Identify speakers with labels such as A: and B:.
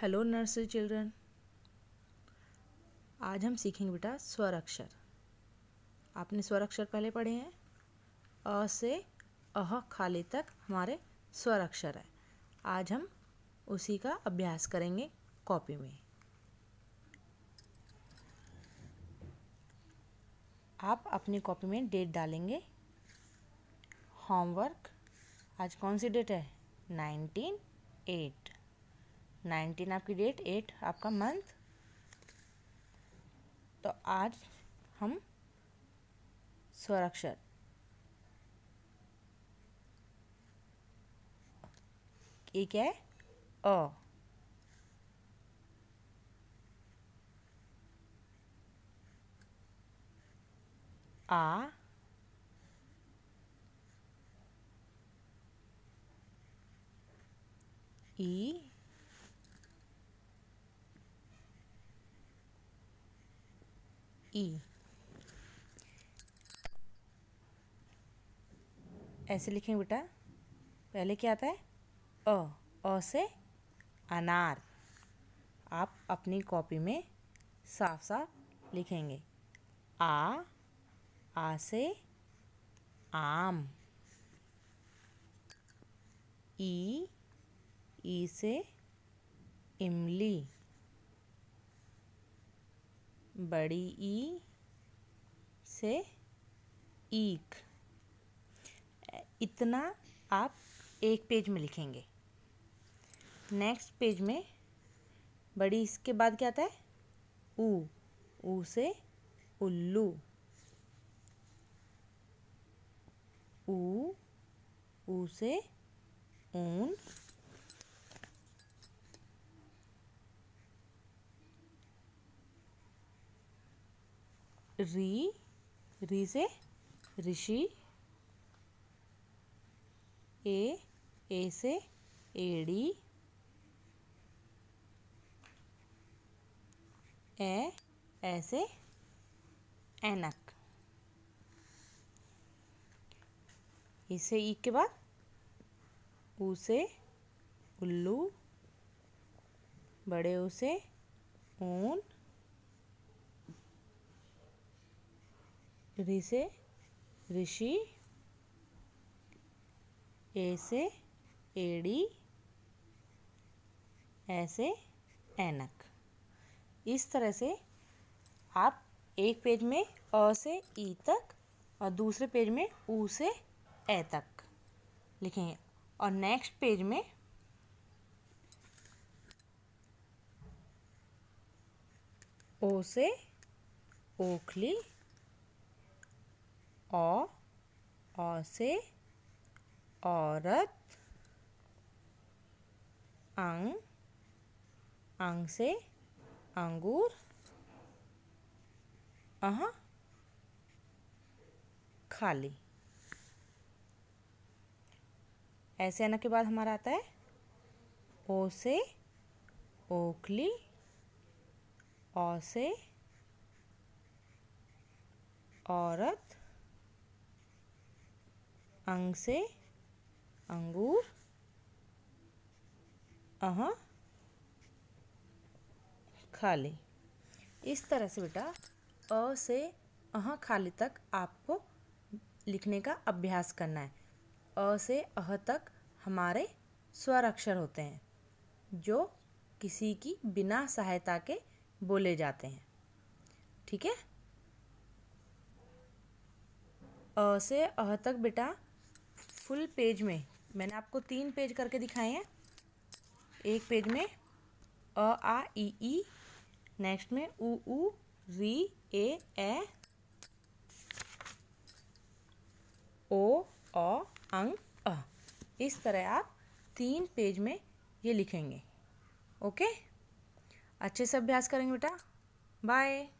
A: Hello nursery children आज हम सीखेंगे बेटा स्वर अक्षर आपने स्वर अक्षर पहले पढ़े हैं अ से अह खाली तक हमारे स्वर अक्षर है आज हम उसी का अभ्यास करेंगे कॉपी में आप अपनी कॉपी में डेट डालेंगे होमवर्क आज कौन सी डेट है नाइनटीन एट नाइनटीन आपकी डेट एट आपका मंथ तो आज हम स्वराक्षर ये क्या है अ आ ई E. ऐसे लिखेंगे बेटा पहले क्या आता है अ अ से अनार आप अपनी कॉपी में साफ साफ लिखेंगे आ आ से आम ई ई से इमली बड़ी ई से ईक इतना आप एक पेज में लिखेंगे नेक्स्ट पेज में बड़ी इसके बाद क्या आता है ऊ ऊ से उल्लू ऊ ऊ से ऊन री री से ऋषि ए ए से एडी ए ऐसे एनक इसे ई के बाद ऊ से उल्लू बड़े ऊ से ऊन ऋ से ऋषि ए से एडी ए से एनक इस तरह से आप एक पेज में अ से ई तक और दूसरे पेज में ऊ से ए तक लिखेंगे और नेक्स्ट पेज में ओ से ओखली औ औ से औरत अंग अंग से अंगूर अह खाली ऐसे अन के बाद हमारा आता है ओ से ओखली औ से औरत अंग से अंगूर अह खाली इस तरह से बेटा अ से अह खाली तक आपको लिखने का अभ्यास करना है अ से अह तक हमारे स्वर अक्षर होते हैं जो किसी की बिना सहायता के बोले जाते हैं ठीक है अ से अह तक बेटा फुल पेज में मैंने आपको तीन पेज करके दिखाए हैं एक पेज में अ आ ई ई नेक्स्ट में उ ऊ वी ए ए ओ अ अंग अ इस तरह आप तीन पेज में ये लिखेंगे ओके अच्छे से अभ्यास करेंगे बेटा बाय